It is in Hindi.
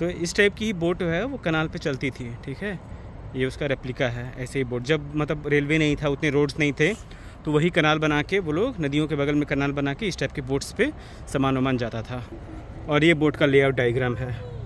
तो इस टाइप की बोट जो है वो कनाल पे चलती थी ठीक है ये उसका रेप्लिका है ऐसे ही बोट जब मतलब रेलवे नहीं था उतने रोड्स नहीं थे तो वही कनाल बना के वो लोग नदियों के बगल में कनाल बना के इस टाइप के बोट्स पे सामान वामान जाता था और ये बोट का लेआउट डाइग्राम है